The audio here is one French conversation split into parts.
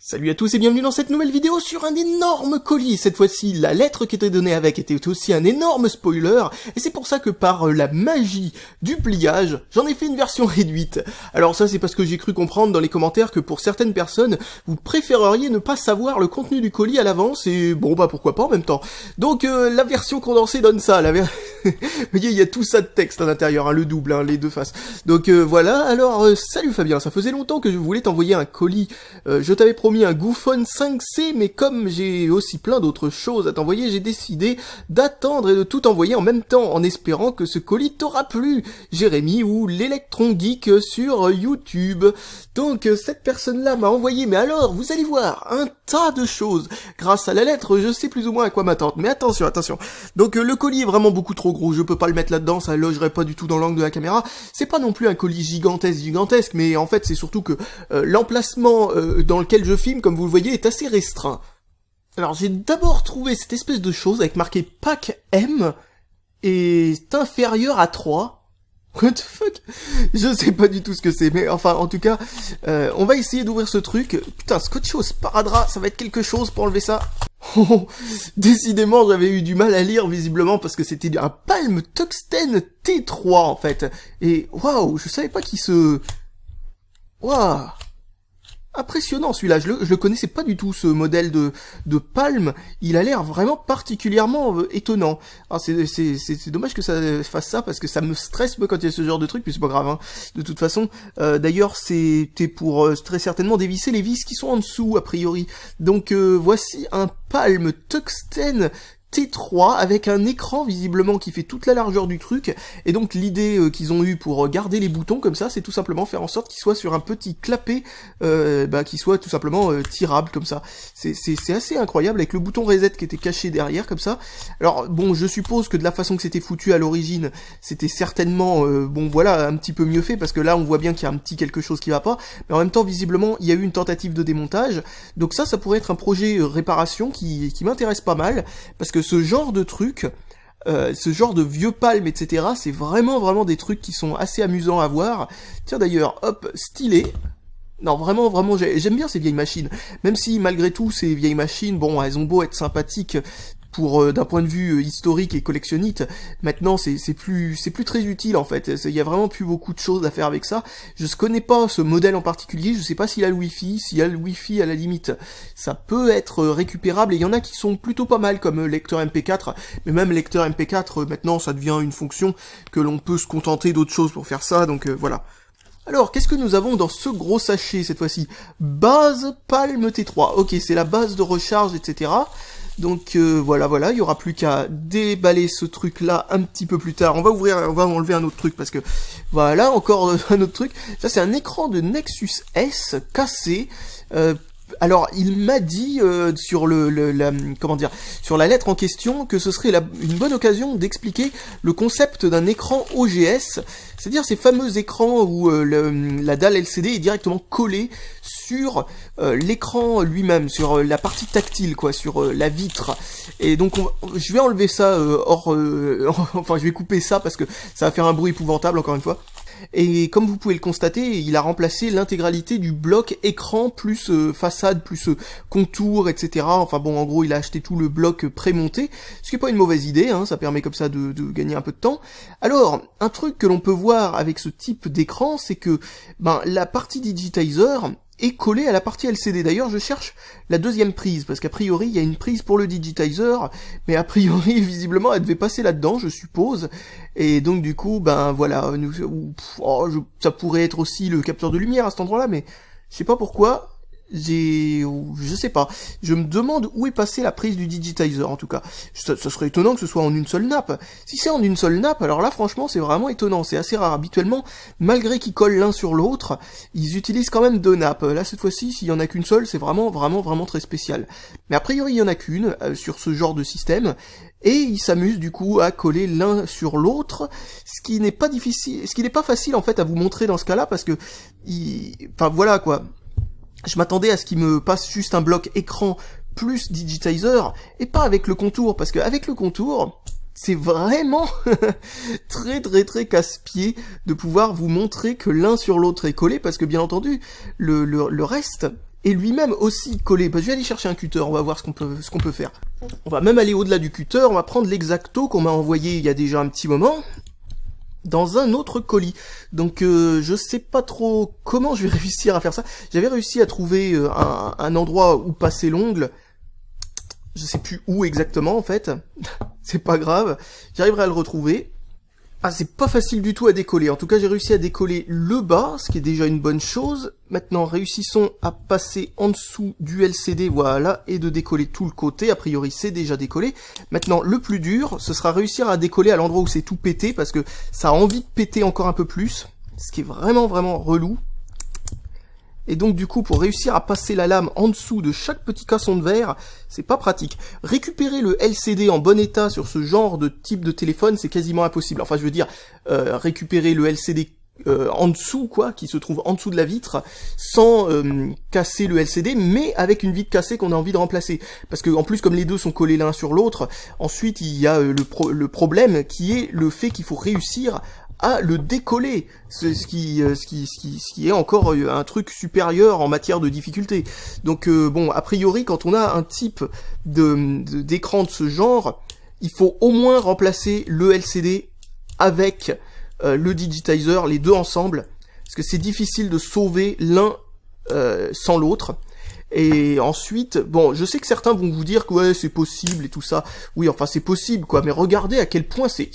Salut à tous et bienvenue dans cette nouvelle vidéo sur un énorme colis. Cette fois-ci, la lettre qui était donnée avec était aussi un énorme spoiler, et c'est pour ça que par euh, la magie du pliage, j'en ai fait une version réduite. Alors ça, c'est parce que j'ai cru comprendre dans les commentaires que pour certaines personnes, vous préféreriez ne pas savoir le contenu du colis à l'avance, et bon bah pourquoi pas en même temps. Donc euh, la version condensée donne ça, la Vous voyez, il y a tout ça de texte à l'intérieur, hein, le double, hein, les deux faces. Donc euh, voilà, alors salut Fabien, ça faisait longtemps que je voulais t'envoyer un colis. je t'avais promis promis un Goofon 5C, mais comme j'ai aussi plein d'autres choses à t'envoyer, j'ai décidé d'attendre et de tout envoyer en même temps, en espérant que ce colis t'aura plu, Jérémy ou l'électron Geek sur YouTube. Donc cette personne-là m'a envoyé, mais alors, vous allez voir, un tas de choses. Grâce à la lettre, je sais plus ou moins à quoi m'attendre, mais attention, attention. Donc le colis est vraiment beaucoup trop gros, je peux pas le mettre là-dedans, ça logerait pas du tout dans l'angle de la caméra. C'est pas non plus un colis gigantesque, gigantesque, mais en fait c'est surtout que euh, l'emplacement euh, dans lequel je film, comme vous le voyez, est assez restreint. Alors j'ai d'abord trouvé cette espèce de chose avec marqué pack M est inférieur à 3. What the fuck Je sais pas du tout ce que c'est, mais enfin, en tout cas, euh, on va essayer d'ouvrir ce truc. Putain, scotcho, paradra, ça va être quelque chose pour enlever ça. décidément, j'avais eu du mal à lire, visiblement, parce que c'était un Palm Tuxten T3, en fait. Et, waouh, je savais pas qu'il se... Waouh impressionnant celui-là. Je le, je le connaissais pas du tout ce modèle de, de palme. Il a l'air vraiment particulièrement euh, étonnant. Ah, c'est dommage que ça fasse ça parce que ça me stresse quand il y a ce genre de truc, puis c'est pas grave. Hein. De toute façon, euh, d'ailleurs c'était pour euh, très certainement dévisser les vis qui sont en dessous a priori. Donc voici un palme Tuxten T3 avec un écran visiblement qui fait toute la largeur du truc et donc l'idée euh, qu'ils ont eu pour euh, garder les boutons comme ça c'est tout simplement faire en sorte qu'ils soient sur un petit clapet euh, bah, qui soit tout simplement tirable comme ça c'est assez incroyable avec le bouton reset qui était caché derrière comme ça alors bon je suppose que de la façon que c'était foutu à l'origine c'était certainement bon voilà un petit peu mieux fait parce que là on voit bien qu'il y a un petit quelque chose qui va pas mais en même temps visiblement il y a eu une tentative de démontage donc ça ça pourrait être un projet réparation qui m'intéresse pas mal parce que ce genre de truc, euh, ce genre de vieux palmes, etc., c'est vraiment, vraiment des trucs qui sont assez amusants à voir. Tiens d'ailleurs, hop, stylé. Non, vraiment, vraiment, j'aime bien ces vieilles machines. Même si, malgré tout, ces vieilles machines, bon, elles ont beau être sympathiques, pour euh, d'un point de vue euh, historique et collectionniste, maintenant c'est plus c'est plus très utile en fait. Il y a vraiment plus beaucoup de choses à faire avec ça. Je ne connais pas ce modèle en particulier. Je ne sais pas s'il a le Wi-Fi, s'il a le Wi-Fi à la limite. Ça peut être euh, récupérable et il y en a qui sont plutôt pas mal comme lecteur MP4. Mais même lecteur MP4 maintenant ça devient une fonction que l'on peut se contenter d'autres choses pour faire ça. Donc voilà. Alors, qu'est-ce que nous avons dans ce gros sachet cette fois-ci Base Palm T3. Ok, c'est la base de recharge, etc. Donc euh, voilà, voilà, il y aura plus qu'à déballer ce truc-là un petit peu plus tard. On va ouvrir, on va enlever un autre truc parce que voilà, encore euh, un autre truc. Ça c'est un écran de Nexus S cassé. Euh, alors, il m'a dit sur le, la, comment dire, sur la lettre en question que ce serait une bonne occasion d'expliquer le concept d'un écran OGS, c'est-à-dire ces fameux écrans où la dalle LCD est directement collée sur euh, l'écran lui-même, sur euh, la partie tactile, quoi, sur euh, la vitre. Et donc, je vais enlever ça hors... enfin, je vais couper ça parce que ça va faire un bruit épouvantable, encore une fois. Et comme vous pouvez le constater, il a remplacé l'intégralité du bloc écran plus façade plus contour, etc. Enfin bon, en gros, il a acheté tout le bloc prémonté, ce qui est pas une mauvaise idée, hein, ça permet comme ça de, gagner un peu de temps. Alors, un truc que l'on peut voir avec ce type d'écran, c'est que ben, la partie digitizer, et collé à la partie LCD. D'ailleurs, je cherche la deuxième prise, parce qu'a priori, il y a une prise pour le digitizer, mais a priori, visiblement, elle devait passer là-dedans, je suppose. Et donc, du coup, ben voilà, nous, oh, ça pourrait être aussi le capteur de lumière à cet endroit-là, mais je sais pas pourquoi, je sais pas. Je me demande où est passée la prise du digitizer, en tout cas. Ça, serait étonnant que ce soit en une seule nappe. Si c'est en une seule nappe, alors là, franchement, c'est vraiment étonnant. C'est assez rare. Habituellement, malgré qu'ils collent l'un sur l'autre, ils utilisent quand même deux nappes. Là, cette fois-ci, s'il y en a qu'une seule, c'est vraiment, vraiment, vraiment très spécial. Mais a priori, il y en a qu'une, euh, sur ce genre de système. Et ils s'amusent du coup à coller l'un sur l'autre, ce qui n'est pas difficile, ce qui n'est pas facile en fait à vous montrer dans ce cas-là parce que, enfin voilà quoi, je m'attendais à ce qu'il me passe juste un bloc écran plus digitizer, et pas avec le contour, parce qu'avec le contour, c'est vraiment très très très casse-pied de pouvoir vous montrer que l'un sur l'autre est collé, parce que bien entendu, le, reste est lui-même aussi collé. Bah, je vais aller chercher un cutter, on va voir ce qu'on peut, ce qu'on peut faire. On va même aller au-delà du cutter, on va prendre l'exacto qu'on m'a envoyé il y a déjà un petit moment, dans un autre colis. Donc euh, je sais pas trop comment je vais réussir à faire ça. J'avais réussi à trouver euh, un, un endroit où passer l'ongle. Je sais plus où exactement en fait. C'est pas grave. J'arriverai à le retrouver. Ah, c'est pas facile du tout à décoller. En tout cas, j'ai réussi à décoller le bas, ce qui est déjà une bonne chose. Maintenant, réussissons à passer en dessous du LCD, voilà, et de décoller tout le côté. A priori, c'est déjà décollé. Maintenant, le plus dur, ce sera réussir à décoller à l'endroit où c'est tout pété, parce que ça a envie de péter encore un peu plus, ce qui est vraiment, vraiment relou. Et donc du coup, pour réussir à passer la lame en dessous de chaque petit casson de verre, c'est pas pratique. Récupérer le LCD en bon état sur ce genre de type de téléphone, c'est quasiment impossible. Enfin, je veux dire, euh, récupérer le LCD euh, en dessous, quoi, qui se trouve en dessous de la vitre, sans euh, casser le LCD, mais avec une vitre cassée qu'on a envie de remplacer. Parce que en plus, comme les deux sont collés l'un sur l'autre, ensuite il y a le, le problème qui est le fait qu'il faut réussir à le décoller, ce, ce, qui, euh, ce, qui, ce, qui, ce, qui, est encore euh, un truc supérieur en matière de difficulté. Donc euh, bon, a priori, quand on a un type d'écran de, d'écran de, ce genre, il faut au moins remplacer le LCD avec le digitizer, les deux ensemble, parce que c'est difficile de sauver l'un sans l'autre. Et ensuite, bon, je sais que certains vont vous dire que ouais, c'est possible et tout ça. Oui, enfin, c'est possible, quoi. Mais regardez à quel point c'est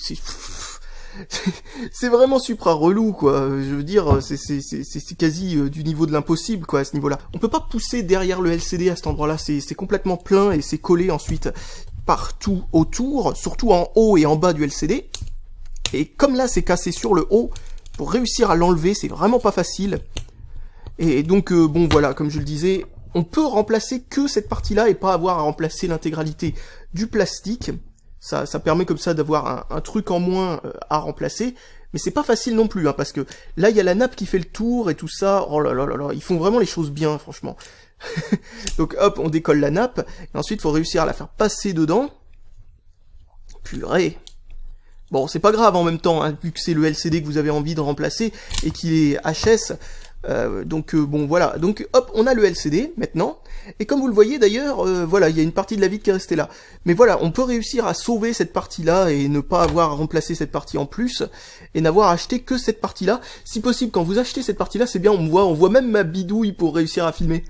c'est vraiment super relou, quoi. Je veux dire, c'est quasi euh, du niveau de l'impossible, quoi, à ce niveau-là. On ne peut pas pousser derrière le LCD à cet endroit-là, c'est complètement plein et c'est collé ensuite partout autour, surtout en haut et en bas du LCD. Et comme là, c'est cassé sur le haut, pour réussir à l'enlever, c'est vraiment pas facile. Et donc, euh, bon, voilà, comme je le disais, on peut remplacer que cette partie-là et pas avoir à remplacer l'intégralité du plastique. Ça, ça permet comme ça d'avoir un, truc en moins euh, à remplacer. Mais c'est pas facile non plus, hein, parce que là, il y a la nappe qui fait le tour et tout ça. Oh là là là là, ils font vraiment les choses bien, franchement. Donc hop, on décolle la nappe, et ensuite, faut réussir à la faire passer dedans. Purée Bon, c'est pas grave en même temps, hein, vu que c'est le LCD que vous avez envie de remplacer et qu'il est HS, euh, donc euh, bon voilà, donc hop, on a le LCD maintenant, et comme vous le voyez d'ailleurs, euh, voilà, il y a une partie de la vide qui est restée là. Mais voilà, on peut réussir à sauver cette partie-là et ne pas avoir à remplacer cette partie en plus, et n'avoir acheté que cette partie-là. Si possible, quand vous achetez cette partie-là, c'est bien, on voit, on voit même ma bidouille pour réussir à filmer.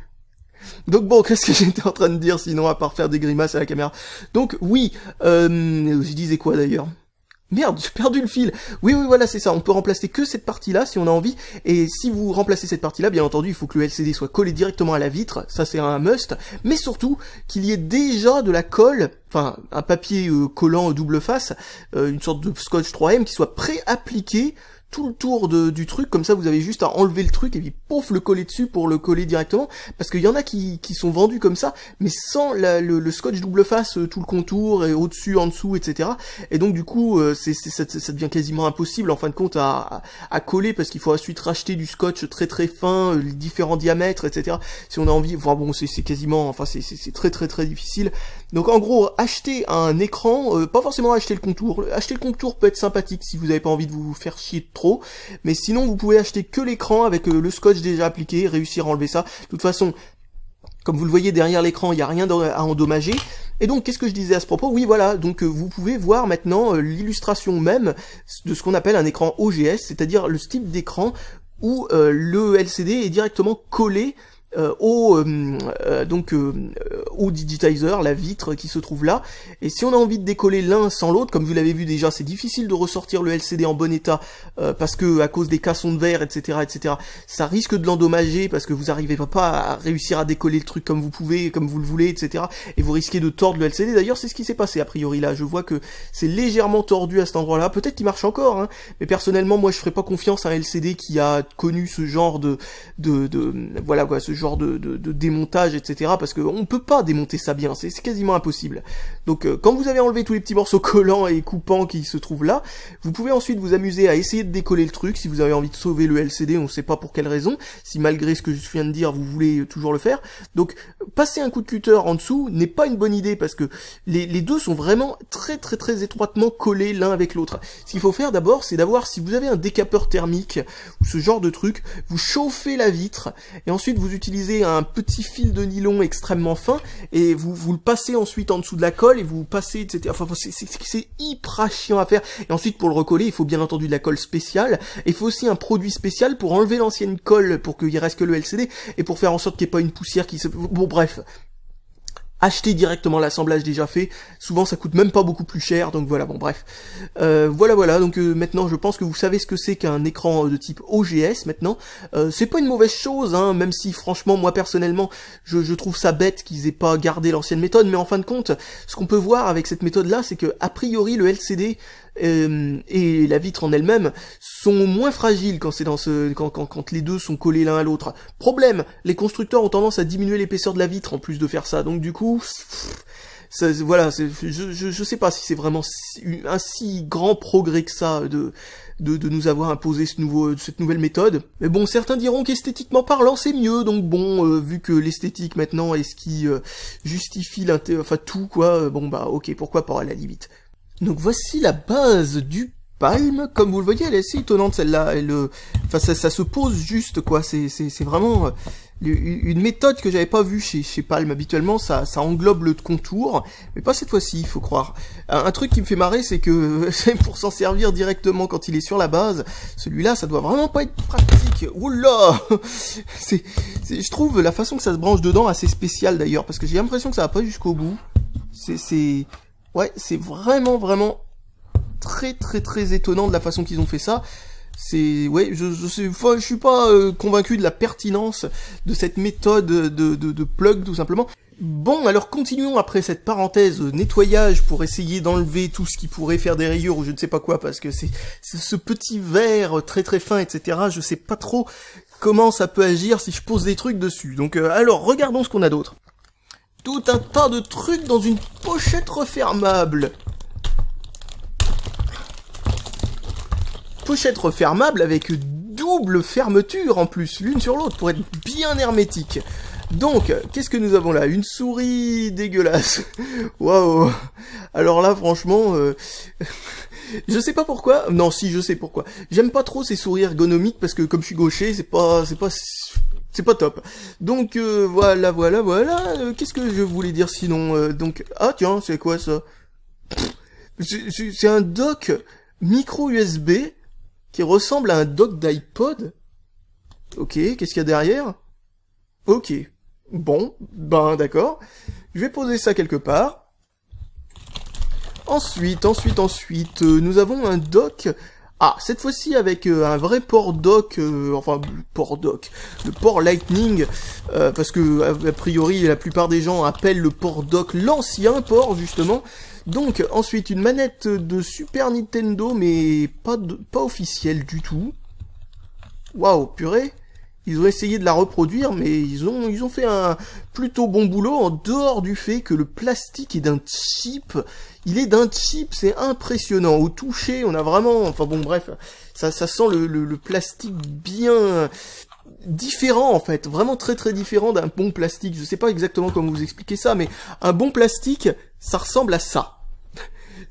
Donc bon, qu'est-ce que j'étais en train de dire sinon à part faire des grimaces à la caméra Donc oui, je disais quoi d'ailleurs Merde, j'ai perdu le fil. Oui, oui, voilà, c'est ça. On peut remplacer que cette partie-là si on a envie. Et si vous remplacez cette partie-là, bien entendu, il faut que le LCD soit collé directement à la vitre. Ça, c'est un must. Mais surtout, qu'il y ait déjà de la colle, enfin, un papier euh, collant double face, euh, une sorte de scotch 3M qui soit pré-appliqué tout le tour de, du truc, comme ça vous avez juste à enlever le truc et puis pouf le coller dessus pour le coller directement, parce qu'il y en a qui, qui sont vendus comme ça, mais sans le, scotch double face, euh, tout le contour, et au-dessus, en dessous, etc. Et donc du coup, euh, c'est, ça, ça, devient quasiment impossible en fin de compte à, à coller, parce qu'il faut ensuite racheter du scotch très très fin, euh, différents diamètres, etc. Si on a envie, enfin bon, c'est quasiment, enfin c'est très très très difficile, donc en gros, acheter un écran, euh, pas forcément acheter le contour. Acheter le contour peut être sympathique si vous n'avez pas envie de vous faire chier trop, mais sinon vous pouvez acheter que l'écran avec euh, le scotch déjà appliqué, réussir à enlever ça. De toute façon, comme vous le voyez derrière l'écran, il n'y a rien à endommager. Et donc, qu'est-ce que je disais à ce propos Oui, voilà, donc euh, vous pouvez voir maintenant l'illustration même de ce qu'on appelle un écran OGS, c'est-à-dire le type d'écran où le LCD est directement collé euh, au euh, euh, donc au digitizer, la vitre qui se trouve là. Et si on a envie de décoller l'un sans l'autre, comme vous l'avez vu déjà, c'est difficile de ressortir le LCD en bon état parce que à cause des cassons de verre, etc., etc., ça risque de l'endommager parce que vous n'arrivez pas à réussir à décoller le truc comme vous pouvez, comme vous le voulez, etc. Et vous risquez de tordre le LCD. D'ailleurs, c'est ce qui s'est passé a priori là. Je vois que c'est légèrement tordu à cet endroit-là. Peut-être qu'il marche encore, hein, mais personnellement, moi, je ferais pas confiance à un LCD qui a connu ce genre de, de, de voilà quoi, ce genre genre de, de, démontage, etc. Parce qu'on ne peut pas démonter ça bien, c'est quasiment impossible. Donc euh, quand vous avez enlevé tous les petits morceaux collants et coupants qui se trouvent là, vous pouvez ensuite vous amuser à essayer de décoller le truc, si vous avez envie de sauver le LCD, on ne sait pas pour quelle raison, si malgré ce que je viens de dire, vous voulez toujours le faire. Donc passer un coup de cutter en dessous n'est pas une bonne idée, parce que les, deux sont vraiment très très très étroitement collés l'un avec l'autre. Ce qu'il faut faire d'abord, c'est d'avoir, si vous avez un décapeur thermique, ou ce genre de truc, vous chauffez la vitre, et ensuite vous utilisez un petit fil de nylon extrêmement fin, et vous le passez ensuite en dessous de la colle, et vous passez, etc. Enfin, c'est hyper chiant à faire. Et ensuite, pour le recoller, il faut bien entendu de la colle spéciale. il faut aussi un produit spécial pour enlever l'ancienne colle pour qu'il reste que le LCD et pour faire en sorte qu'il n'y ait pas une poussière qui se... Bon, bref acheter directement l'assemblage déjà fait. Souvent, ça coûte même pas beaucoup plus cher. Donc voilà, bon bref. Euh, voilà, voilà. Donc euh, maintenant, je pense que vous savez ce que c'est qu'un écran euh, de type OGS. Maintenant, c'est pas une mauvaise chose, hein, même si franchement, moi personnellement, je, je trouve ça bête qu'ils aient pas gardé l'ancienne méthode. Mais en fin de compte, ce qu'on peut voir avec cette méthode-là, c'est que a priori, le LCD euh, et la vitre en elle-même sont moins fragiles quand c'est quand, les deux sont collés l'un à l'autre. Problème, les constructeurs ont tendance à diminuer l'épaisseur de la vitre en plus de faire ça. Donc du coup, ça, voilà, je, je, sais pas si c'est vraiment un si grand progrès que ça de, nous avoir imposé ce nouveau, cette nouvelle méthode. Mais bon, certains diront qu'esthétiquement parlant, c'est mieux, donc bon, euh, vu que l'esthétique maintenant est ce qui euh, justifie enfin tout quoi, bon bah ok, pourquoi pas à la limite. Donc voici la base du Palm. Comme vous le voyez, elle est assez étonnante celle-là. Le... Euh, enfin, ça, ça, se pose juste, quoi. C'est vraiment euh, une méthode que j'avais pas vue chez, chez Palm. Habituellement, ça, ça englobe le contour, mais pas cette fois-ci, il faut croire. Un, truc qui me fait marrer, c'est que euh, pour s'en servir directement quand il est sur la base, celui-là, ça doit vraiment pas être pratique. Oula c'est, Je trouve la façon que ça se branche dedans assez spéciale d'ailleurs, parce que j'ai l'impression que ça va pas jusqu'au bout. C'est... Ouais, c'est vraiment, vraiment très, très, très étonnant de la façon qu'ils ont fait ça. C'est, ouais, je, je, enfin, je suis pas euh, convaincu de la pertinence de cette méthode de, de, plug, tout simplement. Bon, alors continuons après cette parenthèse euh, nettoyage pour essayer d'enlever tout ce qui pourrait faire des rayures ou je ne sais pas quoi, parce que c'est ce petit verre très très fin, etc. Je sais pas trop comment ça peut agir si je pose des trucs dessus. Donc, euh, alors, regardons ce qu'on a d'autre tout un tas de trucs dans une pochette refermable. Pochette refermable avec double fermeture en plus, l'une sur l'autre, pour être bien hermétique. Donc, qu'est-ce que nous avons là Une souris dégueulasse. Waouh Alors là, franchement, euh, je sais pas pourquoi. Non, si, je sais pourquoi. J'aime pas trop ces souris ergonomiques parce que comme je suis gaucher, c'est pas, c'est pas c'est pas top. Donc euh, voilà, voilà, voilà. Euh, qu'est-ce que je voulais dire sinon euh, Donc ah tiens, c'est quoi ça C'est un dock micro USB qui ressemble à un dock d'iPod. Ok, qu'est-ce qu'il y a derrière Ok, bon, ben d'accord. Je vais poser ça quelque part. Ensuite, ensuite, ensuite, nous avons un dock ah, cette fois-ci avec euh, un vrai port dock, euh, enfin port dock, le port Lightning, euh, parce que a, priori la plupart des gens appellent le port dock l'ancien port justement. Donc ensuite une manette de Super Nintendo, mais pas pas officielle du tout. Waouh, purée. Ils ont essayé de la reproduire, mais ils ont, ils ont fait un plutôt bon boulot en dehors du fait que le plastique est d'un chip. Il est d'un chip, c'est impressionnant. Au toucher, on a vraiment, enfin bon, bref, ça, ça sent le, le, le plastique bien, différent en fait, vraiment très très différent d'un bon plastique. Je sais pas exactement comment vous expliquer ça, mais un bon plastique, ça ressemble à ça.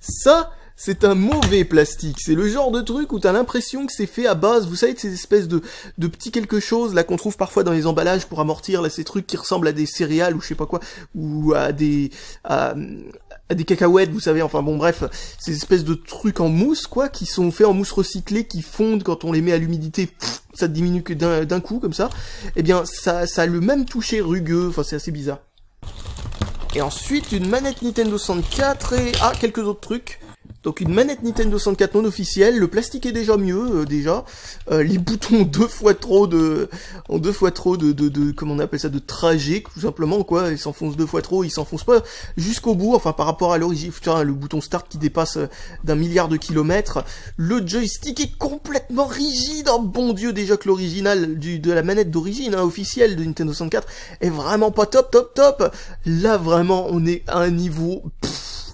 Ça, c'est un mauvais plastique. C'est le genre de truc où t'as l'impression que c'est fait à base, vous savez, de ces espèces de, de petits quelque chose là qu'on trouve parfois dans les emballages pour amortir là ces trucs qui ressemblent à des céréales ou je sais pas quoi ou à des à, des cacahuètes, vous savez. Enfin bon, bref, ces espèces de trucs en mousse quoi qui sont faits en mousse recyclée qui fondent quand on les met à l'humidité. Ça diminue que d'un coup comme ça. Eh bien, ça ça a le même toucher rugueux. Enfin, c'est assez bizarre. Et ensuite, une manette Nintendo 64 et... Ah, quelques autres trucs. Donc une manette Nintendo 64 non officielle, le plastique est déjà mieux euh, déjà, euh, les boutons ont deux fois trop de, ont deux fois trop de, de, de, comment on appelle ça, de trajet tout simplement quoi, ils s'enfoncent deux fois trop, ils s'enfoncent pas jusqu'au bout, enfin par rapport à l'origine, le bouton start qui dépasse euh, d'un milliard de kilomètres, le joystick est complètement rigide, oh bon dieu déjà que l'original du de la manette d'origine hein, officielle de Nintendo 64 est vraiment pas top top top, là vraiment on est à un niveau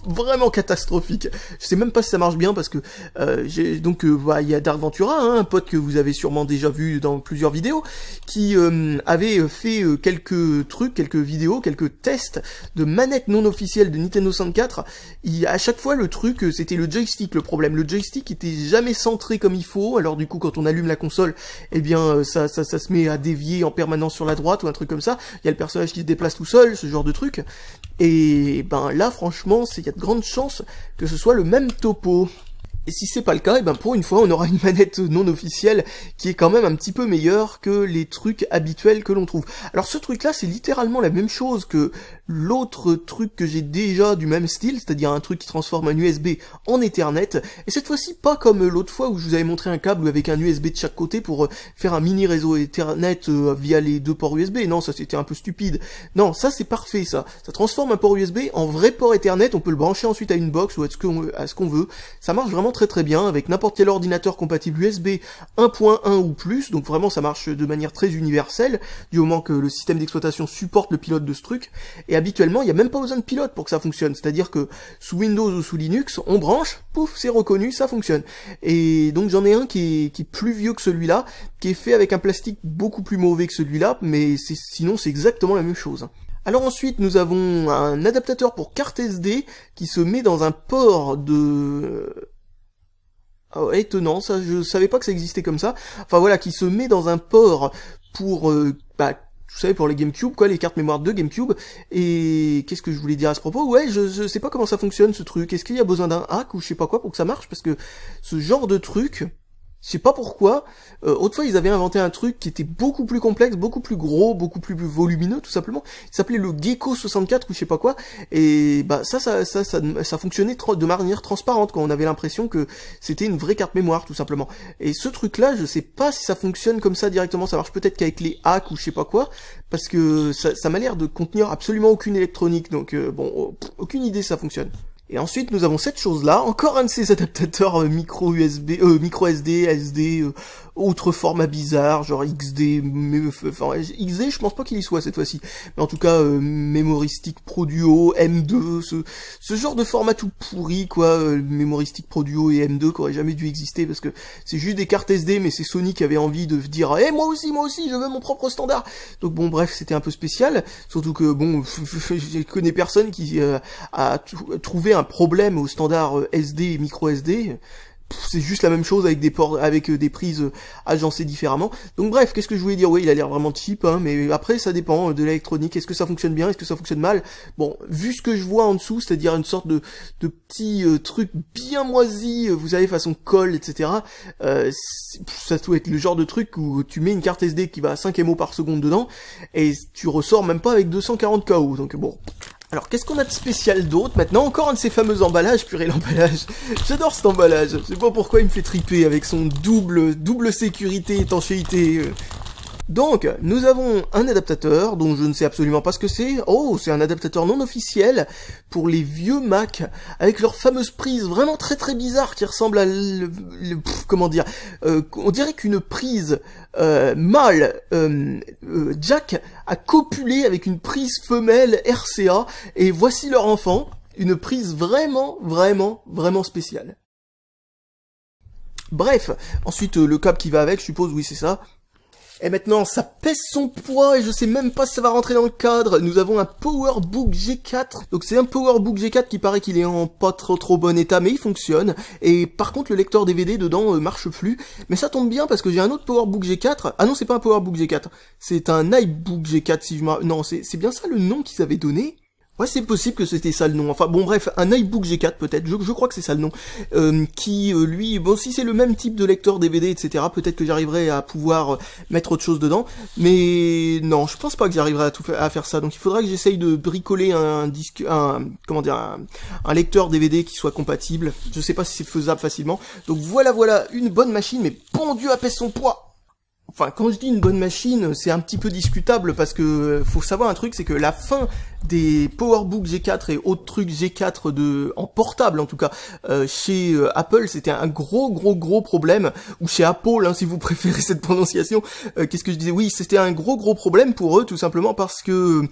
vraiment catastrophique. Je sais même pas si ça marche bien parce que euh, j'ai donc euh, il y a Dark Ventura, hein, un pote que vous avez sûrement déjà vu dans plusieurs vidéos, qui euh, avait fait euh, quelques trucs, quelques vidéos, quelques tests de manettes non officielles de Nintendo 64. Il, à chaque fois le truc, c'était le joystick le problème. Le joystick était jamais centré comme il faut. Alors du coup, quand on allume la console, eh bien ça, ça, ça se met à dévier en permanence sur la droite ou un truc comme ça. Il y a le personnage qui se déplace tout seul, ce genre de truc. Et ben là, franchement, c'est grande chance que ce soit le même topo. Et si c'est pas le cas, et eh ben pour une fois, on aura une manette non officielle qui est quand même un petit peu meilleure que les trucs habituels que l'on trouve. Alors ce truc-là, c'est littéralement la même chose que l'autre truc que j'ai déjà du même style, c'est-à-dire un truc qui transforme un USB en Ethernet. Et cette fois-ci, pas comme l'autre fois où je vous avais montré un câble avec un USB de chaque côté pour euh, faire un mini réseau Ethernet euh, via les deux ports USB. Non, ça c'était un peu stupide. Non, ça c'est parfait ça. Ça transforme un port USB en vrai port Ethernet. On peut le brancher ensuite à une box ou à ce qu'on veut. Ça marche vraiment très très bien avec n'importe quel ordinateur compatible USB 1.1 ou plus, donc vraiment ça marche de manière très universelle, du moment que le système d'exploitation supporte le pilote de ce truc, et habituellement il n'y a même pas besoin de pilote pour que ça fonctionne, c'est-à-dire que sous Windows ou sous Linux, on branche, pouf, c'est reconnu, ça fonctionne. Et donc j'en ai un qui est, qui est plus vieux que celui-là, qui est fait avec un plastique beaucoup plus mauvais que celui-là, mais sinon c'est exactement la même chose. Alors ensuite, nous avons un adaptateur pour carte SD qui se met dans un port de Oh, étonnant, ça, je savais pas que ça existait comme ça. Enfin voilà, qui se met dans un port pour, euh, bah, vous savez, pour les GameCube, quoi, les cartes mémoire de GameCube. Et qu'est-ce que je voulais dire à ce propos Ouais, je, je, sais pas comment ça fonctionne ce truc. Est-ce qu'il y a besoin d'un hack ou je sais pas quoi pour que ça marche Parce que ce genre de truc, je sais pas pourquoi. Euh, autrefois, ils avaient inventé un truc qui était beaucoup plus complexe, beaucoup plus gros, beaucoup plus volumineux, tout simplement. Il s'appelait le Gecko 64 ou je sais pas quoi. Et bah ça, ça, ça, ça, fonctionnait de manière transparente. Quand on avait l'impression que c'était une vraie carte mémoire, tout simplement. Et ce truc-là, je sais pas si ça fonctionne comme ça directement. Ça marche peut-être qu'avec les hacks ou je sais pas quoi, parce que ça, m'a l'air de contenir absolument aucune électronique. Donc euh, bon, oh, aucune idée si ça fonctionne. Et ensuite, nous avons cette chose-là, encore un de ces adaptateurs euh, micro USB, euh, micro SD, SD, euh, autre format bizarre, genre XD, mais, enfin, XD, je pense pas qu'il y soit cette fois-ci, mais en tout cas, euh, Mémoristique Pro Duo, M2, ce, ce, genre de format tout pourri, quoi, euh, Mémoristique Pro Duo et M2 qui aurait jamais dû exister, parce que c'est juste des cartes SD, mais c'est Sony qui avait envie de dire, eh, moi aussi, moi aussi, je veux mon propre standard Donc bon, bref, c'était un peu spécial, surtout que, bon, je connais personne qui euh, a trouvé un problème au standard euh, SD et micro SD, c'est juste la même chose avec des ports, avec euh, des prises euh, agencées différemment. Donc bref, qu'est-ce que je voulais dire Oui, il a l'air vraiment cheap, hein, mais après ça dépend euh, de l'électronique. Est-ce que ça fonctionne bien Est-ce que ça fonctionne mal Bon, vu ce que je vois en dessous, c'est-à-dire une sorte de, de petit truc bien moisi, vous savez, façon colle, etc. ça doit être le genre de truc où tu mets une carte SD qui va à 5 MO par seconde dedans et tu ressors même pas avec 240 KO. Donc bon, alors, qu'est-ce qu'on a de spécial d'autre Maintenant, encore un de ces fameux emballages, purée l'emballage. J'adore cet emballage. Je sais pas pourquoi il me fait triper avec son double, double sécurité, étanchéité. Euh, donc, nous avons un adaptateur dont je ne sais absolument pas ce que c'est. Oh, c'est un adaptateur non officiel pour les vieux Mac avec leur fameuse prise vraiment très très bizarre qui ressemble à le, comment dire, euh, on dirait qu'une prise euh, mâle euh, euh, Jack a copulé avec une prise femelle RCA et voici leur enfant, une prise vraiment vraiment vraiment spéciale. Bref, ensuite le câble qui va avec, je suppose, oui c'est ça, et maintenant, ça pèse son poids et je sais même pas si ça va rentrer dans le cadre. Nous avons un PowerBook G4. Donc c'est un PowerBook G4 qui paraît qu'il est en pas trop trop bon état, mais il fonctionne. Et par contre, le lecteur DVD dedans euh, marche plus. Mais ça tombe bien parce que j'ai un autre PowerBook G4. Ah non, c'est pas un PowerBook G4. C'est un iBook G4 si je m'en... Non, c'est bien ça le nom qu'ils avaient donné Ouais, c'est possible que c'était ça le nom. Enfin bon, bref, un iBook G4 peut-être. Je, je, crois que c'est ça le nom. Euh, qui euh, lui, bon, si c'est le même type de lecteur DVD, etc. Peut-être que j'arriverai à pouvoir euh, mettre autre chose dedans. Mais non, je pense pas que j'arriverai à tout à faire ça. Donc il faudra que j'essaye de bricoler un disque, un comment dire, un, lecteur DVD qui soit compatible. Je sais pas si c'est faisable facilement. Donc voilà, voilà, une bonne machine, mais bon Dieu, pèse son poids. Enfin, quand je dis une bonne machine, c'est un petit peu discutable parce que faut savoir un truc, c'est que la fin des PowerBook G4 et autres trucs G4 de en portable en tout cas euh, chez euh, Apple c'était un gros gros gros problème ou chez Apple hein, si vous préférez cette prononciation euh, qu'est-ce que je disais oui c'était un gros gros problème pour eux tout simplement parce que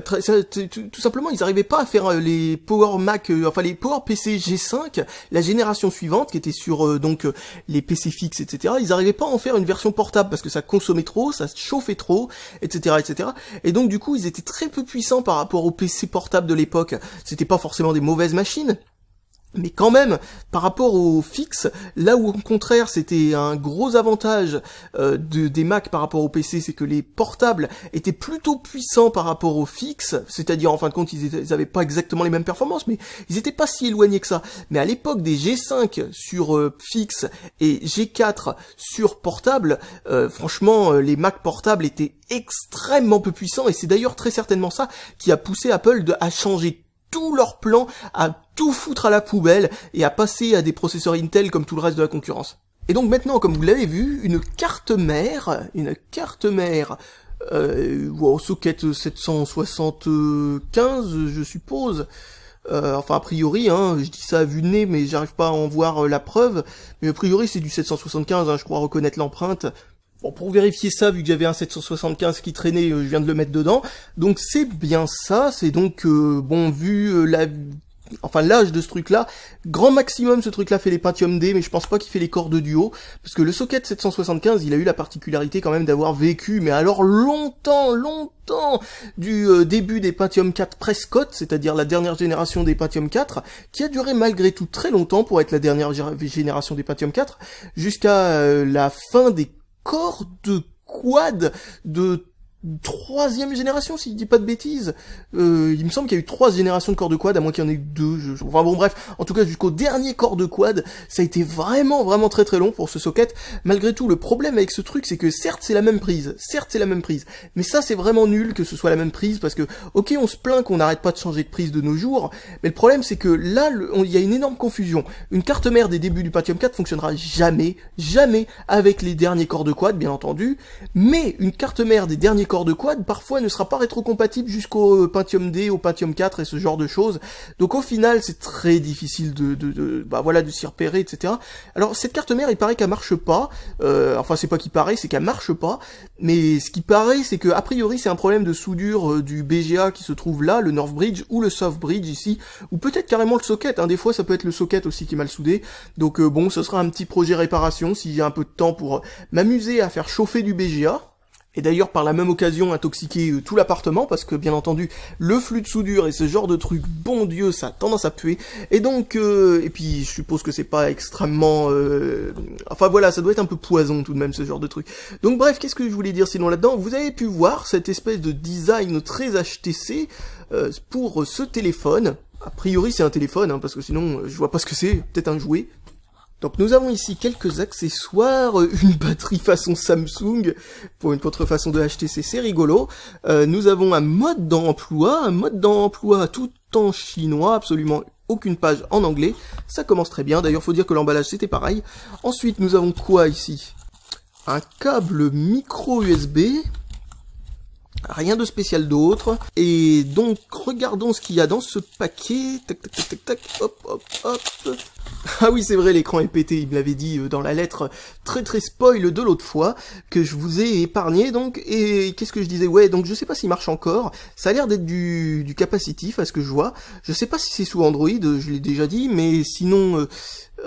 tout simplement ils n'arrivaient pas à faire les Power Mac enfin les Power PC G5 la génération suivante qui était sur donc les PC fixes etc ils n'arrivaient pas à en faire une version portable parce que ça consommait trop ça chauffait trop etc etc et donc du coup ils étaient très peu puissants par par rapport au PC portables de l'époque, c'était pas forcément des mauvaises machines, mais quand même, par rapport au fixe, là où au contraire c'était un gros avantage euh, de, des Mac par rapport au PC, c'est que les portables étaient plutôt puissants par rapport au fixe, c'est-à-dire en fin de compte ils, n'avaient pas exactement les mêmes performances, mais ils n'étaient pas si éloignés que ça. Mais à l'époque des G5 sur euh, fixe et G4 sur portable, euh, franchement les Mac portables étaient extrêmement peu puissants et c'est d'ailleurs très certainement ça qui a poussé Apple à changer tous leurs plans à tout foutre à la poubelle et à passer à des processeurs Intel comme tout le reste de la concurrence. Et donc maintenant, comme vous l'avez vu, une carte mère, une carte mère euh, en socket 775, je suppose. Euh, enfin, a priori, hein, je dis ça à vue de nez, mais j'arrive pas à en voir euh, la preuve. Mais a priori, c'est du 775, hein, je crois reconnaître l'empreinte. Bon, pour vérifier ça, vu que j'avais un 775 qui traînait, euh, je viens de le mettre dedans. Donc c'est bien ça, c'est donc, euh, bon, vu euh, la... Enfin l'âge de ce truc-là, grand maximum ce truc-là fait les Pentium D, mais je pense pas qu'il fait les cordes du haut, parce que le socket 775, il a eu la particularité quand même d'avoir vécu, mais alors longtemps, longtemps, du début des Pentium 4 Prescott, c'est-à-dire la dernière génération des Pentium 4, qui a duré malgré tout très longtemps pour être la dernière génération des Pentium 4, jusqu'à la fin des corps de quad de troisième génération, si dit pas de bêtises. Euh, il me semble qu'il y a eu trois générations de corps de quad, à moins qu'il y en ait deux. Enfin bon, bref, en tout cas jusqu'au dernier corps de quad, ça a été vraiment, vraiment très très long pour ce socket. Malgré tout, le problème avec ce truc, c'est que certes c'est la même prise, certes c'est la même prise, mais ça c'est vraiment nul que ce soit la même prise, parce que ok, on se plaint qu'on n'arrête pas de changer de prise de nos jours, mais le problème c'est que là, il y a une énorme confusion. Une carte mère des débuts du Patium 4 fonctionnera jamais, jamais avec les derniers corps de quad, bien entendu, mais une carte mère des derniers de quad parfois ne sera pas rétrocompatible jusqu'au euh, Pentium D, au Pentium 4 et ce genre de choses. Donc au final, c'est très difficile de, de, bah voilà, de s'y repérer, etc. Alors cette carte mère, il paraît qu'elle marche pas. Euh, enfin, c'est pas qu'il paraît, c'est qu'elle marche pas. Mais ce qui paraît, c'est que a priori, c'est un problème de soudure euh, du BGA qui se trouve là, le North Bridge ou le South Bridge ici, ou peut-être carrément le socket. Hein. Des fois, ça peut être le socket aussi qui est mal soudé. Donc bon, ce sera un petit projet réparation si j'ai un peu de temps pour m'amuser à faire chauffer du BGA et d'ailleurs par la même occasion intoxiquer euh, tout l'appartement, parce que bien entendu, le flux de soudure et ce genre de truc, bon dieu, ça a tendance à puer, et donc, euh, et puis je suppose que c'est pas extrêmement... Euh, enfin voilà, ça doit être un peu poison tout de même, ce genre de truc. Donc bref, qu'est-ce que je voulais dire sinon là-dedans Vous avez pu voir cette espèce de design très HTC pour ce téléphone, a priori c'est un téléphone, hein, parce que sinon je vois pas ce que c'est, peut-être un jouet, donc nous avons ici quelques accessoires, euh, une batterie façon Samsung pour une contrefaçon de HTC, c'est rigolo. Euh, nous avons un mode d'emploi, un mode d'emploi tout en chinois, absolument aucune page en anglais. Ça commence très bien, d'ailleurs faut dire que l'emballage c'était pareil. Ensuite nous avons quoi ici Un câble micro USB Rien de spécial d'autre. Et donc, regardons ce qu'il y a dans ce paquet. Tac, tac, tac, tac, Hop, hop, hop. Ah oui, c'est vrai, l'écran est pété, il me l'avait dit euh, dans la lettre très très spoil de l'autre fois, que je vous ai épargné, donc, et qu'est-ce que je disais Ouais, donc je sais pas s'il marche encore, ça a l'air d'être du, du capacitif à ce que je vois, je sais pas si c'est sous Android, euh, je l'ai déjà dit, mais sinon...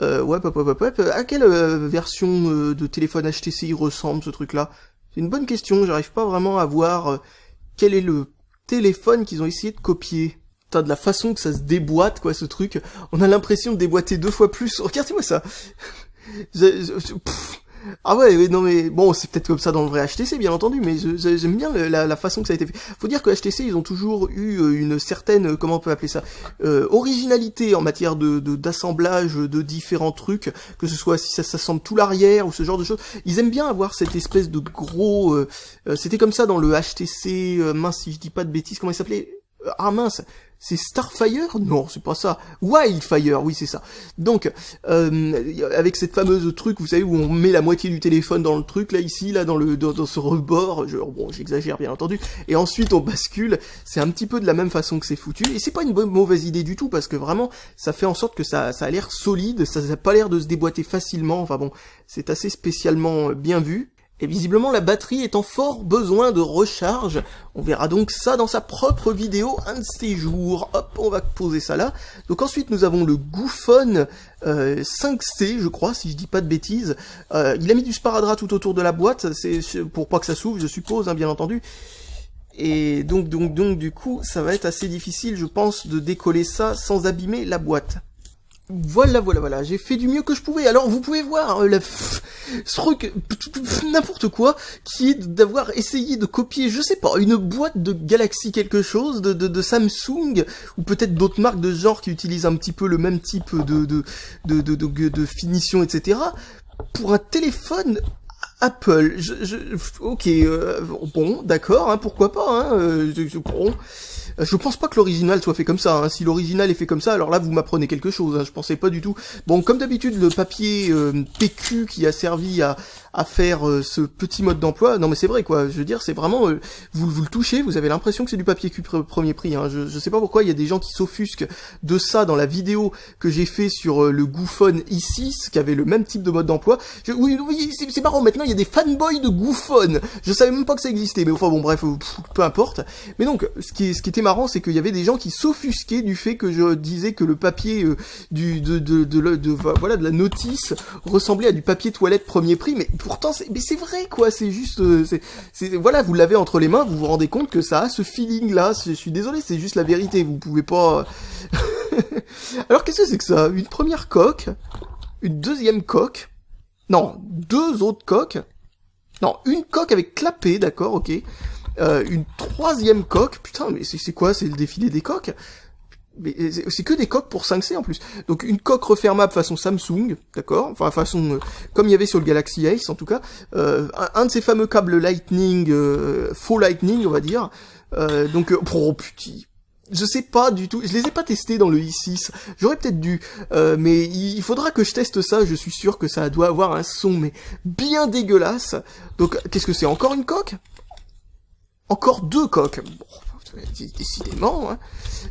Euh, ouais, hop, hop, hop, hop, à quelle version de téléphone HTC il ressemble ce truc-là c'est une bonne question, j'arrive pas vraiment à voir euh, quel est le téléphone qu'ils ont essayé de copier. Putain, de la façon que ça se déboîte, quoi, ce truc. On a l'impression de déboîter deux fois plus. Regardez-moi ça. Ah ouais, non mais bon, c'est peut-être comme ça dans le vrai HTC, bien entendu, mais j'aime bien la, façon que ça a été fait. Faut dire que HTC, ils ont toujours eu euh, une certaine, euh, comment on peut appeler ça, euh, originalité en matière de d'assemblage de, différents trucs, que ce soit si ça s'assemble tout l'arrière ou ce genre de choses. Ils aiment bien avoir cette espèce de gros. C'était comme ça dans le HTC, mince si je dis pas de bêtises, comment il s'appelait ah mince, c'est Starfire Non, c'est pas ça. Wildfire, oui, c'est ça. Donc, euh, avec cette fameuse truc, vous savez, où on met la moitié du téléphone dans le truc, là, ici, là, dans, le, dans, ce rebord, je, oh, bon, j'exagère, bien entendu, et ensuite on bascule, c'est un petit peu de la même façon que c'est foutu, et c'est pas une mauvaise idée du tout, parce que vraiment, ça fait en sorte que ça, ça a l'air solide, ça n'a pas l'air de se déboîter facilement, enfin bon, c'est assez spécialement euh, bien vu, et visiblement la batterie est en fort besoin de recharge, on verra donc ça dans sa propre vidéo un de ces jours. Hop, on va poser ça là. Donc ensuite nous avons le gouffon 5C euh, je crois, si je dis pas de bêtises. Euh, il a mis du sparadrap tout autour de la boîte, c'est pour pas que ça s'ouvre je suppose, hein, bien entendu. Et donc, donc, donc du coup ça va être assez difficile je pense de décoller ça sans abîmer la boîte. Voilà, voilà, voilà, j'ai fait du mieux que je pouvais. Alors vous pouvez voir euh, ce truc n'importe quoi qui est d'avoir essayé de copier, je sais pas, une boîte de Galaxy quelque chose, de, Samsung ou peut-être d'autres marques de genre qui utilisent un petit peu le même type de de, de, de, finition, etc. Pour un téléphone Apple. Je, ok, euh, bon, d'accord, hein, pourquoi pas. Hein, euh, euh, je pense pas que l'original soit fait comme ça. Hein. Si l'original est fait comme ça, alors là vous m'apprenez quelque chose. Hein. Je pensais pas du tout. Bon, comme d'habitude, le papier euh, PQ qui a servi à, faire euh, ce petit mode d'emploi. Non mais c'est vrai quoi. Je veux dire, c'est vraiment vous, le touchez, vous avez l'impression que c'est du papier Q premier prix. Hein. Je, je sais pas pourquoi il y a des gens qui s'offusquent de ça dans la vidéo que j'ai fait sur le goofon i6 qui avait le même type de mode d'emploi. Oui, oui c'est marrant. Maintenant il y a des fanboys de Goofon. Je savais même pas que ça existait. Mais enfin bon, bref, peu importe. Mais donc, ce qui, ce qui était marrant, c'est qu'il y avait des gens qui s'offusquaient du fait que je disais que le papier euh, du de, de, voilà de la notice ressemblait à du papier toilette premier prix, mais pourtant c'est vrai quoi, c'est juste euh, c'est voilà vous l'avez entre les mains, vous vous rendez compte que ça a ce feeling là. Je suis désolé, c'est juste la vérité, vous pouvez pas. Alors qu'est-ce que c'est que ça Une première coque, une deuxième coque, non deux autres coques, non une coque avec clapet, d'accord, ok. Euh, une troisième coque, putain, mais c'est quoi C'est le défilé des coques mais c'est que des coques pour 5C en plus. Donc une coque refermable façon Samsung, d'accord Enfin façon euh, comme il y avait sur le Galaxy Ace en tout cas, euh, un, de ces fameux câbles Lightning, faux Lightning on va dire. donc oh putain, je sais pas du tout, je les ai pas testés dans le i6, j'aurais peut-être dû, mais il faudra que je teste ça, je suis sûr que ça doit avoir un son mais bien dégueulasse. Donc qu'est-ce que c'est encore une coque encore deux coques. Bon, décidément. Hein.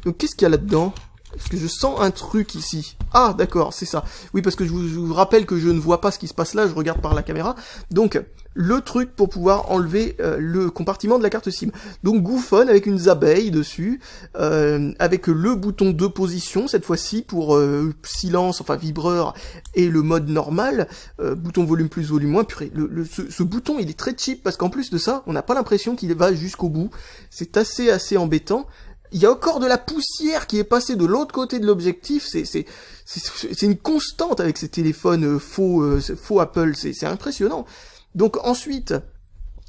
Donc qu'est-ce qu'il y a là-dedans parce que je sens un truc ici. Ah, d'accord, c'est ça. Oui, parce que je vous, rappelle que je ne vois pas ce qui se passe là, je regarde par la caméra. Donc, le truc pour pouvoir enlever euh, le compartiment de la carte SIM. Donc, Goofon avec une abeille dessus, euh, avec le bouton de position, cette fois-ci, pour euh, silence, enfin vibreur, et le mode normal, bouton volume plus, volume moins. Purée, ce bouton, il est très cheap, parce qu'en plus de ça, on n'a pas l'impression qu'il va jusqu'au bout. C'est assez, assez embêtant il y a encore de la poussière qui est passée de l'autre côté de l'objectif. C'est une constante avec ces téléphones euh, faux, euh, faux Apple, c'est impressionnant. Donc ensuite,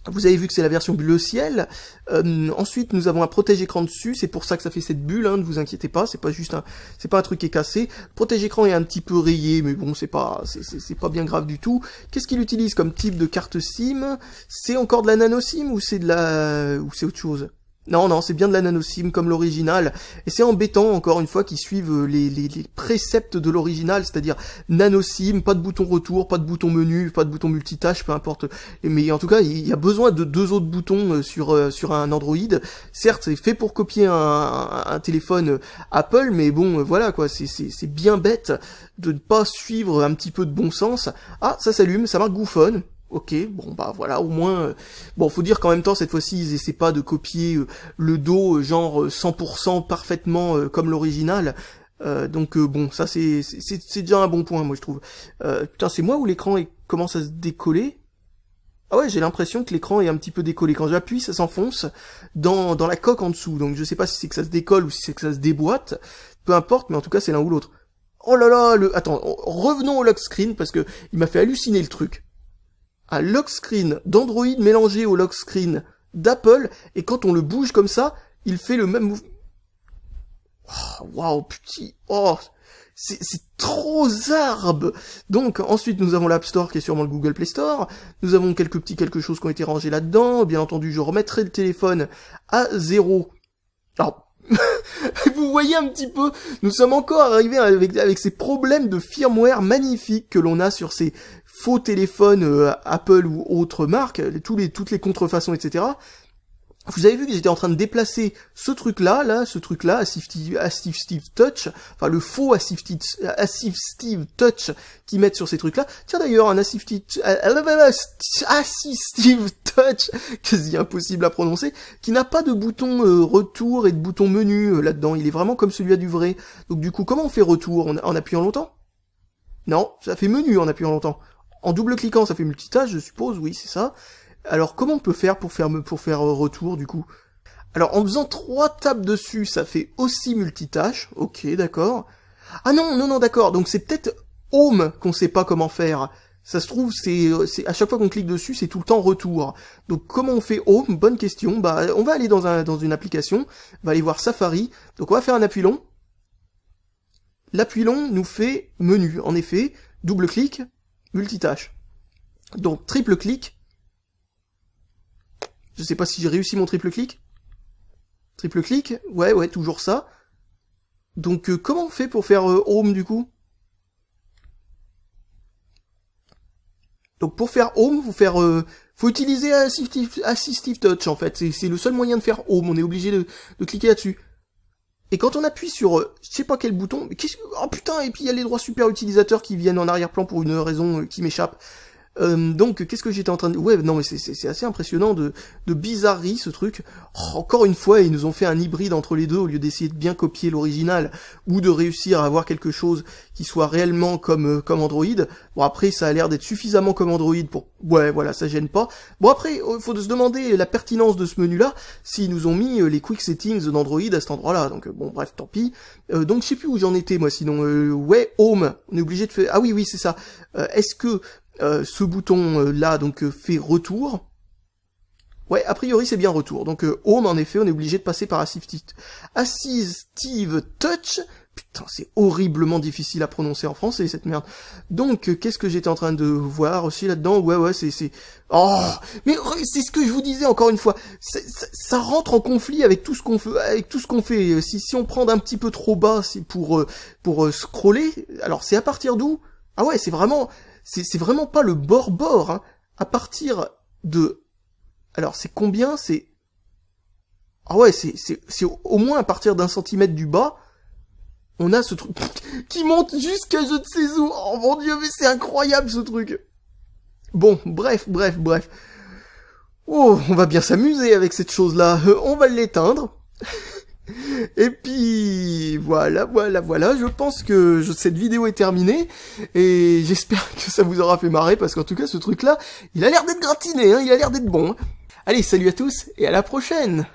vous avez vu que c'est la version bleu ciel. Euh, ensuite, nous avons un protège-écran dessus. C'est pour ça que ça fait cette bulle. Hein, ne vous inquiétez pas, c'est pas juste un, c'est pas un truc qui est cassé. Protège-écran est un petit peu rayé, mais bon, c'est pas, c'est pas bien grave du tout. Qu'est-ce qu'il utilise comme type de carte SIM C'est encore de la nano SIM ou c'est de la, ou c'est autre chose non, non, c'est bien de la nanosim comme l'original, et c'est embêtant, encore une fois, qu'ils suivent euh, les, les, préceptes de l'original, c'est-à-dire nanosim, pas de bouton retour, pas de bouton menu, pas de bouton multitâche, peu importe. Mais en tout cas, il y a besoin de deux autres boutons euh, sur, euh, sur un Android. Certes, c'est fait pour copier un, téléphone Apple, mais bon, voilà, quoi, c'est bien bête de ne pas suivre un petit peu de bon sens. Ah, ça s'allume, ça marque gouffonne ok, bon bah voilà, au moins... Euh, bon, faut dire qu'en même temps, cette fois-ci, ils essaient pas de copier euh, le dos, euh, genre 100% parfaitement comme l'original. donc bon, ça c'est c'est déjà un bon point, moi je trouve. putain, c'est moi où l'écran commence à se décoller Ah ouais, j'ai l'impression que l'écran est un petit peu décollé. Quand j'appuie, ça s'enfonce dans, dans la coque en dessous. Donc je sais pas si c'est que ça se décolle ou si c'est que ça se déboîte. Peu importe, mais en tout cas c'est l'un ou l'autre. Oh là là, le... Attends, revenons au lock screen parce que il m'a fait halluciner le truc. Un lock screen d'Android mélangé au lock screen d'Apple, et quand on le bouge comme ça, il fait le même mouvement. Oh, waouh, petit, oh, c'est trop zarbe Donc, ensuite, nous avons l'App Store, qui est sûrement le Google Play Store, nous avons quelques petits quelque chose qui ont été rangés là-dedans, bien entendu, je remettrai le téléphone à zéro. vous voyez un petit peu, nous sommes encore arrivés avec ces problèmes de firmware magnifiques que l'on a sur ces, faux téléphone euh, Apple ou autre marque, tous les, toutes les contrefaçons, etc. Vous avez vu que j'étais en train de déplacer ce truc-là, là, ce truc-là, Assistive, Steve Touch, enfin le faux Assistive, Steve Touch qu'ils mettent sur ces trucs-là. Tiens d'ailleurs, un Assistive, Touch, quasi impossible à prononcer, qui n'a pas de bouton euh, retour et de bouton menu euh, là-dedans. Il est vraiment comme celui-là du vrai. Donc du coup, comment on fait retour en appuyant longtemps Non, ça fait menu en appuyant longtemps. En double-cliquant, ça fait multitâche, je suppose, oui, c'est ça. Alors, comment on peut faire pour faire, pour faire euh, retour, du coup Alors, en faisant trois tapes dessus, ça fait aussi multitâche. Ok, d'accord. Ah non, non, non, d'accord. Donc, c'est peut-être home qu'on sait pas comment faire. Ça se trouve, c'est, euh, à chaque fois qu'on clique dessus, c'est tout le temps retour. Donc comment on fait Home Bonne question. Bah, on va aller dans, un, dans une application, on va aller voir Safari. Donc on va faire un appui long. L'appui long nous fait menu. En effet, double clic, multitâche. Donc triple clic. Je sais pas si j'ai réussi mon triple clic. Triple clic, ouais ouais, toujours ça. Donc euh, comment on fait pour faire euh, home du coup Donc pour faire home, vous faire euh, faut utiliser assistive, touch en fait, c'est le seul moyen de faire home, on est obligé de cliquer là-dessus. Et quand on appuie sur, euh, je sais pas quel bouton, mais qu'est-ce que... Oh putain, et puis il y a les droits super utilisateurs qui viennent en arrière-plan pour une raison euh, qui m'échappe. Euh, donc, qu'est-ce que j'étais en train de... Ouais, non, mais c'est assez impressionnant de, de bizarrerie, ce truc. Oh, encore une fois, ils nous ont fait un hybride entre les deux, au lieu d'essayer de bien copier l'original, ou de réussir à avoir quelque chose qui soit réellement comme, euh, comme Android. Bon, après, ça a l'air d'être suffisamment comme Android pour... Ouais, voilà, ça gêne pas. Bon, après, il faut se demander la pertinence de ce menu-là, s'ils nous ont mis euh, les quick settings d'Android à cet endroit-là. Donc, bon, bref, tant pis. Euh, donc, je sais plus où j'en étais, moi, sinon... ouais, home, on est obligé de faire... Ah oui, oui, c'est ça. Est-ce que euh, ce bouton euh, là donc euh, fait retour. Ouais, a priori c'est bien retour. Donc home en effet, on est obligé de passer par assistive touch. Putain, c'est horriblement difficile à prononcer en français cette merde. Donc qu'est-ce que j'étais en train de voir aussi là-dedans Ouais ouais, c'est c'est oh, mais c'est ce que je vous disais encore une fois. Ça, ça, rentre en conflit avec tout ce qu'on fait avec tout ce qu'on fait. Si si on prend un petit peu trop bas, c'est pour pour scroller. Alors c'est à partir d'où Ah ouais, c'est vraiment c'est vraiment pas le bord-bord. Hein. À partir de... Alors c'est combien C'est... Ah ouais, c'est au moins à partir d'un centimètre du bas, on a ce truc qui monte jusqu'à je ne sais où. Oh mon dieu, mais c'est incroyable ce truc. Bon, bref, bref, bref. Oh, on va bien s'amuser avec cette chose-là. Euh, on va l'éteindre. Et puis voilà, voilà, voilà, je pense que cette vidéo est terminée et j'espère que ça vous aura fait marrer parce qu'en tout cas ce truc là, il a l'air d'être gratiné, hein, il a l'air d'être bon. Allez, salut à tous et à la prochaine